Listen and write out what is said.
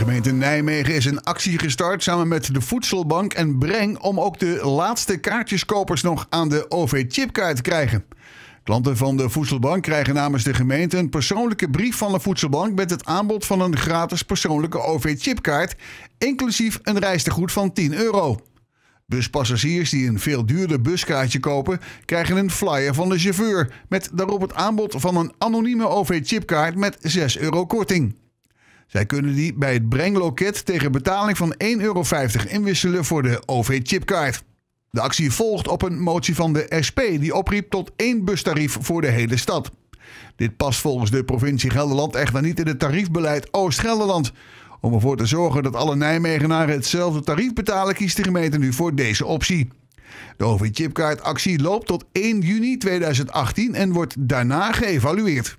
gemeente Nijmegen is een actie gestart samen met de Voedselbank en Breng om ook de laatste kaartjeskopers nog aan de OV-chipkaart te krijgen. Klanten van de Voedselbank krijgen namens de gemeente een persoonlijke brief van de Voedselbank met het aanbod van een gratis persoonlijke OV-chipkaart, inclusief een reistegoed van 10 euro. Buspassagiers die een veel duurder buskaartje kopen, krijgen een flyer van de chauffeur met daarop het aanbod van een anonieme OV-chipkaart met 6 euro korting. Zij kunnen die bij het brengloket tegen betaling van 1,50 euro inwisselen voor de OV-chipkaart. De actie volgt op een motie van de SP die opriep tot één bustarief voor de hele stad. Dit past volgens de provincie Gelderland echter niet in het tariefbeleid Oost-Gelderland. Om ervoor te zorgen dat alle Nijmegenaren hetzelfde tarief betalen, kiest de gemeente nu voor deze optie. De OV-chipkaartactie loopt tot 1 juni 2018 en wordt daarna geëvalueerd.